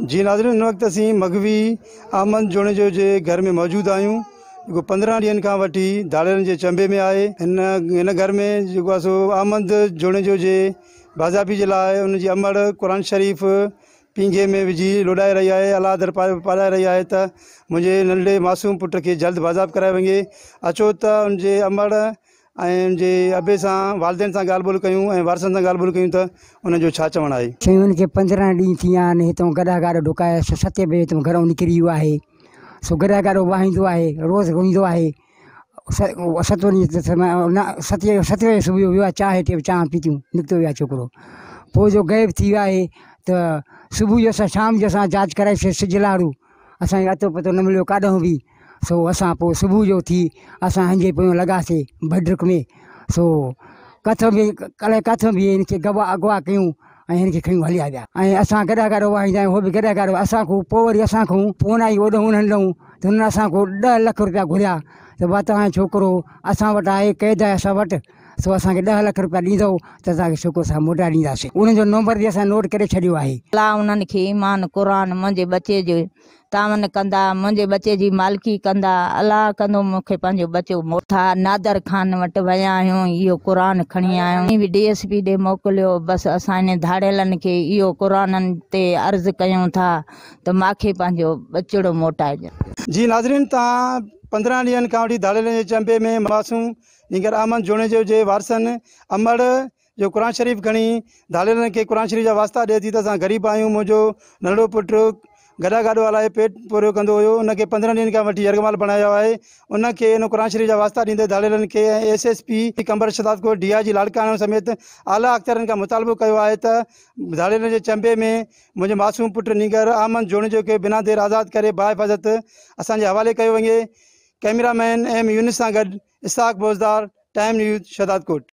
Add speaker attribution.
Speaker 1: जी नाज़रीन हिन वक़्तु असीं मगवी आमन जोणे जो जे घर में मौजूद आहियूं जो पंद्रह ॾींहंनि खां वठी दालेरनि जे चंबे में आए इन घर में जो आहे सो आमंद जोणे जो जे बाज़ाबी जे लाइ उनजी अमड़ कुरान शरीफ़ पींघे में विझी लोॾाए रही है अला दर पा पाराए रही है त मुंहिंजे नंढे मासूम पुट के जल्द बाज़ाब कराए वे अचो त उनजे अमड़ जे अबे सां वालदेन सां गाल बोल कयूं ऐं वारसनि सां ॻाल्हि ॿोल कयूं त उनजो छा चवणु आहे
Speaker 2: शयुनि खे थी विया आहिनि हितां गॾा गाॾो डुकाए बजे हितां घरां निकिरी वियो है सो गड़ा गाड़ो वाहींदो है रोज़ रोईंदो आहे सतो ॾींहुं न सते सते बजे सुबुह जो वियो आहे चांहि हेठि चांहि पीतियूं जो गैब थी वियो तो सुबह जो शाम जो असां जांच कराई सिज लाड़ू असो अतो पतो न मिलो काॾो भी सो असा पो सुबुह जो थी असां हंजे पे लॻासीं भद्रक में सो कथ भी कल कथ भी इनके गवा अगवा क्यों इनके हिन हल आया अस विया ऐं असां गॾा गॾा वाईंदा आहियूं उहो बि गॾा गॾा असांखो फोन आई ओॾो हुननि ॾऊं त हुननि असांखो ॾह लख रुपया घुरा तो भाउ तव्हांजो छोकिरो वट आए क़ैद है असां वट सो अस ॾह लख रुपया दींद तो तव्हांखे शुक्र से मोटा ॾींदासीं उन नंबर भी असां नोट कर छॾियो आहे
Speaker 3: अला उन्हनि ईमान कुरान मुझे बच्चे तावन कंदा मुझे बच्चे जी मालकी कंदा अल्लाह कंदो मूंखे पंहिंजो बचो मोठा नादर ख़ान वट विया आहियूं इहो क़ुर खणी आया आहियूं बि डी एस पी ॾे मोकिलियो बसि असां हिन धाड़ियलनि खे इहो क़ुर ते अर्ज़ु कयूं था तो माखे पंहिंजो बचड़ो मोटा जी
Speaker 1: नाज़रीन तव्हां पंद्रह ॾींहंनि का वठी धाड़ेल चंबे में मासूम नीगर आमन जोड़े जो जे वारसन अमर जो कुरान शरीफ़ खड़ी दाल के कुरान शरीफ़ जा वास्ता दिए थी तो अस ग़रीब आहियूं मुंहिंजो नंढो पुटु गॾा गाॾो हलाए पेट पूरे कह पंद्रह उनखे पंद्रहं ॾींहंनि खां वठी यरगमाल बणायो आहे उनखे शरीफ़ जा वास्ता दींदे धाड़ेलनि के एस एस पी कंबर शताब को डी आई जी लाड़कान समेत आला अख्तर का मुतालबो किया है दाल के चंबे में मुझे मासूम पुट नीगर आमन जोड़ जो के बिना देर आज़ाद कर बाहिफ़ाज़त असा हवा कयो वे cameraman M Younis Nagar Isaq Bozdar time news शदादकोट